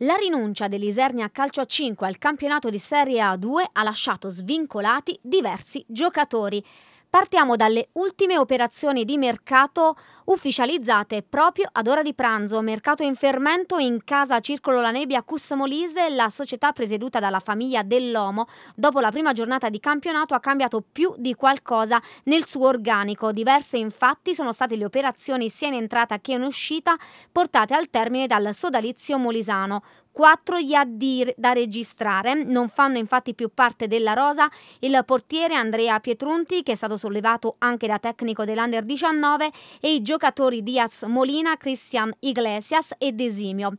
La rinuncia dell'Isernia Calcio a 5 al campionato di Serie A2 ha lasciato svincolati diversi giocatori. Partiamo dalle ultime operazioni di mercato ufficializzate proprio ad ora di pranzo. Mercato in fermento in casa Circolo La Nebbia Cus Molise, la società presieduta dalla famiglia dell'Omo, dopo la prima giornata di campionato ha cambiato più di qualcosa nel suo organico. Diverse infatti sono state le operazioni sia in entrata che in uscita portate al termine dal sodalizio molisano quattro gli addir da registrare. Non fanno infatti più parte della rosa il portiere Andrea Pietrunti, che è stato sollevato anche da tecnico dell'Under 19, e i giocatori Diaz Molina, Cristian Iglesias ed Esimio.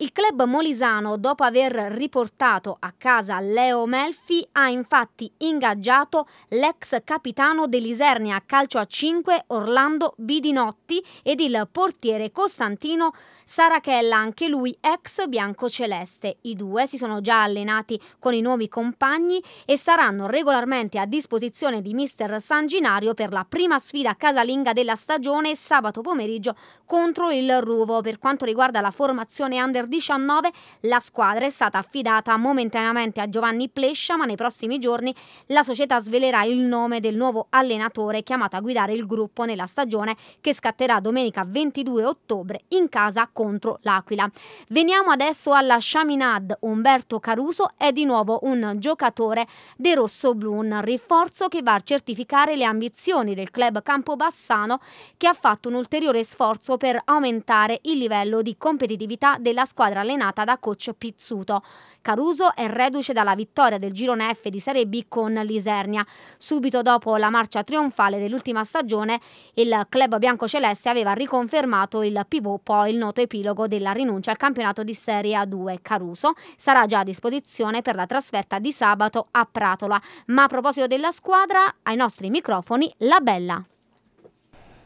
Il club molisano, dopo aver riportato a casa Leo Melfi, ha infatti ingaggiato l'ex capitano dell'Isernia a calcio a 5 Orlando Bidinotti ed il portiere Costantino Sarachella, anche lui ex biancoceleste. I due si sono già allenati con i nuovi compagni e saranno regolarmente a disposizione di mister Sanginario per la prima sfida casalinga della stagione sabato pomeriggio contro il Ruvo. Per quanto riguarda la formazione under 19, la squadra è stata affidata momentaneamente a Giovanni Plescia, ma nei prossimi giorni la società svelerà il nome del nuovo allenatore chiamato a guidare il gruppo nella stagione che scatterà domenica 22 ottobre in casa contro l'Aquila. Veniamo adesso alla Chaminade. Umberto Caruso è di nuovo un giocatore dei Blu, un rinforzo che va a certificare le ambizioni del club Campobassano che ha fatto un ulteriore sforzo per aumentare il livello di competitività della squadra squadra allenata da coach Pizzuto. Caruso è reduce dalla vittoria del girone F di Serie B con l'Isernia. Subito dopo la marcia trionfale dell'ultima stagione, il club biancoceleste aveva riconfermato il pivot, poi il noto epilogo della rinuncia al campionato di Serie A2. Caruso sarà già a disposizione per la trasferta di sabato a Pratola. Ma a proposito della squadra, ai nostri microfoni la bella.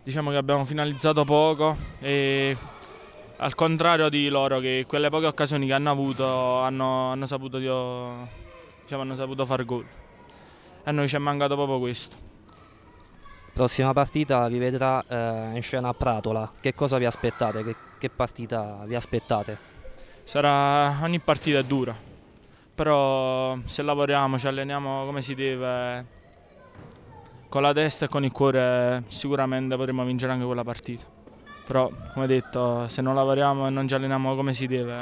Diciamo che abbiamo finalizzato poco e al contrario di loro che quelle poche occasioni che hanno avuto hanno, hanno saputo, io, diciamo, hanno saputo far gol. e A noi ci è mancato proprio questo. Prossima partita vi vedrà eh, in scena a Pratola. Che cosa vi aspettate? Che, che partita vi aspettate? Sarà, ogni partita è dura, però se lavoriamo, ci alleniamo come si deve, con la testa e con il cuore sicuramente potremo vincere anche quella partita però come detto se non lavoriamo e non ci alleniamo come si deve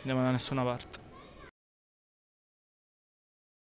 andiamo da nessuna parte.